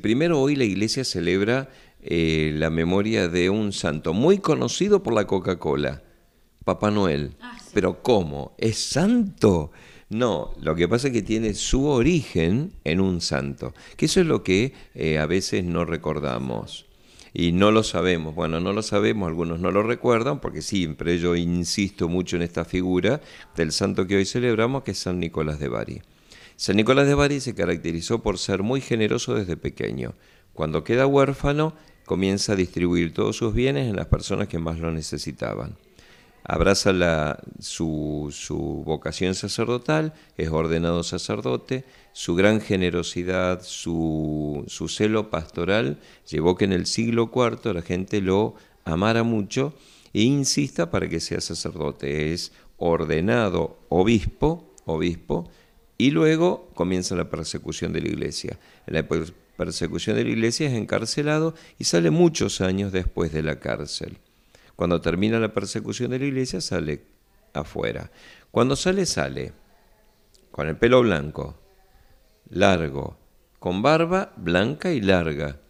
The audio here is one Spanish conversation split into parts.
Primero hoy la iglesia celebra eh, la memoria de un santo muy conocido por la Coca-Cola, Papá Noel. Ah, Pero ¿cómo? ¿Es santo? No, lo que pasa es que tiene su origen en un santo, que eso es lo que eh, a veces no recordamos. Y no lo sabemos, bueno, no lo sabemos, algunos no lo recuerdan, porque siempre yo insisto mucho en esta figura del santo que hoy celebramos, que es San Nicolás de Bari. San Nicolás de Bari se caracterizó por ser muy generoso desde pequeño. Cuando queda huérfano, comienza a distribuir todos sus bienes en las personas que más lo necesitaban. Abraza su, vocación sacerdotal, es ordenado sacerdote, su gran generosidad, su, su celo pastoral llevó que en el siglo IV la gente lo amara mucho e insista para que sea sacerdote. Es ordenado obispo, obispo, y luego comienza la persecución de la iglesia. La persecución de la iglesia es encarcelado y sale muchos años después de la cárcel. Cuando termina la persecución de la iglesia sale afuera. Cuando sale, sale con el pelo blanco, largo, con barba blanca y larga,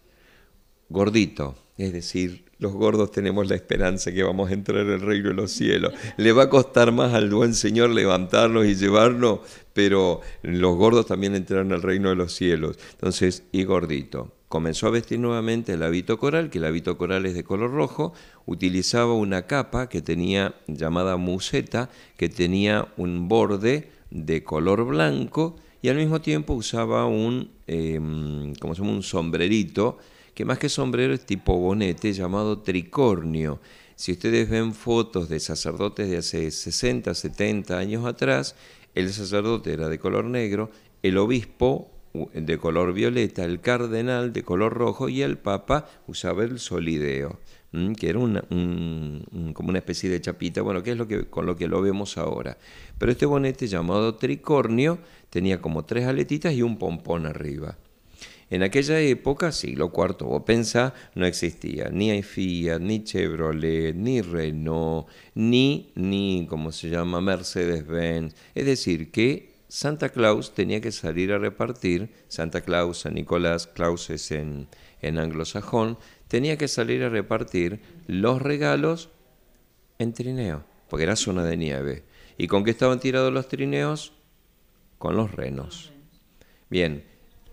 gordito, es decir, los gordos tenemos la esperanza que vamos a entrar al reino de los cielos. Le va a costar más al buen Señor levantarnos y llevarnos, pero los gordos también entrarán al reino de los cielos. Entonces, y gordito. Comenzó a vestir nuevamente el hábito coral, que el hábito coral es de color rojo, utilizaba una capa que tenía llamada museta, que tenía un borde de color blanco y al mismo tiempo usaba un, eh, un sombrerito que más que sombrero es tipo bonete llamado tricornio. Si ustedes ven fotos de sacerdotes de hace 60, 70 años atrás, el sacerdote era de color negro, el obispo de color violeta, el cardenal de color rojo y el papa usaba el solideo, que era como una especie de chapita, bueno, que es lo que, con lo que lo vemos ahora. Pero este bonete llamado tricornio tenía como tres aletitas y un pompón arriba. En aquella época, siglo IV, o pensá, no existía ni Fiat, ni Chevrolet, ni Renault, ni, ni, como se llama, Mercedes-Benz. Es decir, que Santa Claus tenía que salir a repartir, Santa Claus, San Nicolás, Claus en, en anglosajón, tenía que salir a repartir los regalos en trineo, porque era zona de nieve. ¿Y con qué estaban tirados los trineos? Con los renos. Bien,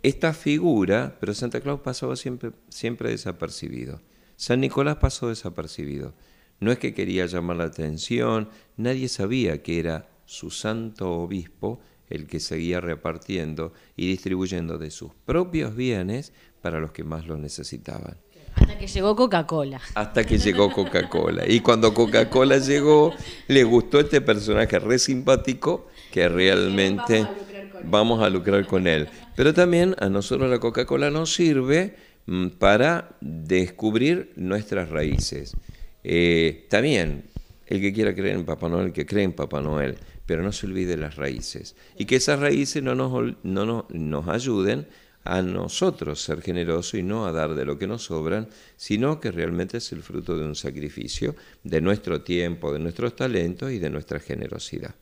esta figura, pero Santa Claus pasaba siempre, siempre desapercibido. San Nicolás pasó desapercibido. No es que quería llamar la atención, nadie sabía que era su santo obispo el que seguía repartiendo y distribuyendo de sus propios bienes para los que más lo necesitaban. Hasta que llegó Coca-Cola. Hasta que llegó Coca-Cola. Y cuando Coca-Cola llegó, le gustó este personaje re simpático que realmente vamos a lucrar con él. Pero también a nosotros la Coca-Cola nos sirve mm, para descubrir nuestras raíces. Eh, también, el que quiera creer en Papá Noel, que cree en Papá Noel, pero no se olvide las raíces. Y que esas raíces no nos, no nos, nos ayuden a nosotros ser generosos y no a dar de lo que nos sobran, sino que realmente es el fruto de un sacrificio, de nuestro tiempo, de nuestros talentos y de nuestra generosidad.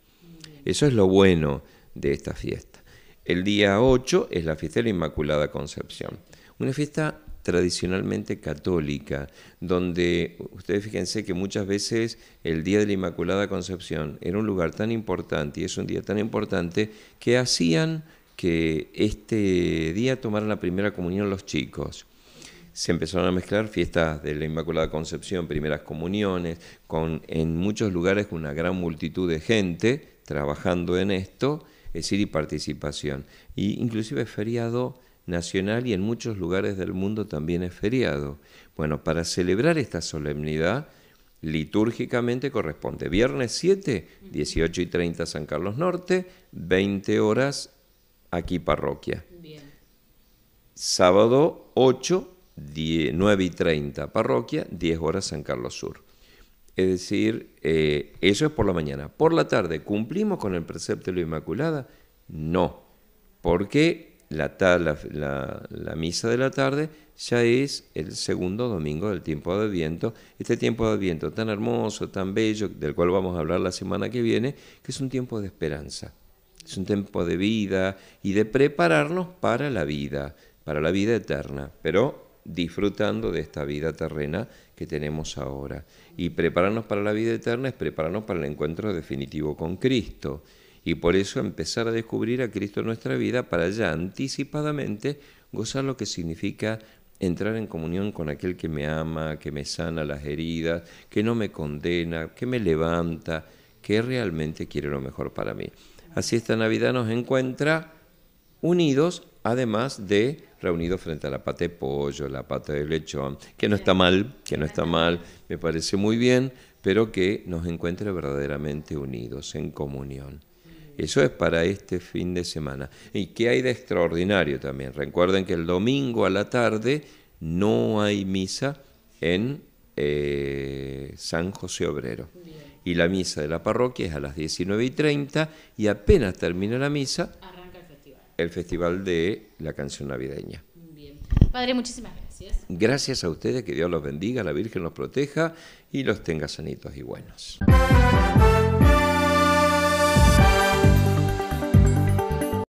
Eso es lo bueno de esta fiesta. El día 8 es la fiesta de la Inmaculada Concepción, una fiesta tradicionalmente católica, donde ustedes fíjense que muchas veces el Día de la Inmaculada Concepción era un lugar tan importante y es un día tan importante que hacían que este día tomaran la primera comunión los chicos se empezaron a mezclar fiestas de la Inmaculada Concepción, primeras comuniones, con en muchos lugares una gran multitud de gente trabajando en esto es eh, decir, y participación. Y inclusive es feriado nacional y en muchos lugares del mundo también es feriado. Bueno, para celebrar esta solemnidad, litúrgicamente corresponde viernes 7, 18 y 30 San Carlos Norte, 20 horas aquí parroquia. Sábado 8, 9 y 30 parroquia, 10 horas San Carlos Sur. Es decir, eh, eso es por la mañana. Por la tarde, ¿cumplimos con el precepto de la Inmaculada? No, porque la, misa de la tarde ya es el segundo domingo del tiempo de Adviento. Este tiempo de Adviento tan hermoso, tan bello, del cual vamos a hablar la semana que viene, que es un tiempo de esperanza, es un tiempo de vida y de prepararnos para la vida, para la vida eterna. Pero disfrutando de esta vida terrena que tenemos ahora. Y prepararnos para la vida eterna es prepararnos para el encuentro definitivo con Cristo. Y por eso empezar a descubrir a Cristo en nuestra vida para ya anticipadamente gozar lo que significa entrar en comunión con aquel que me ama, que me sana las heridas, que no me condena, que me levanta, que realmente quiere lo mejor para mí. Así esta Navidad nos encuentra unidos además de reunido frente a la pata de pollo, la pata de lechón, que no está mal, que no está mal, me parece muy bien, pero que nos encuentre verdaderamente unidos, en comunión. Eso es para este fin de semana. ¿Y qué hay de extraordinario también? Recuerden que el domingo a la tarde no hay misa en eh, San José Obrero. Y la misa de la parroquia es a las 19 y 30 y apenas termina la misa, el Festival de la Canción Navideña. Bien. Padre, muchísimas gracias. Gracias a ustedes, que Dios los bendiga, la Virgen los proteja y los tenga sanitos y buenos.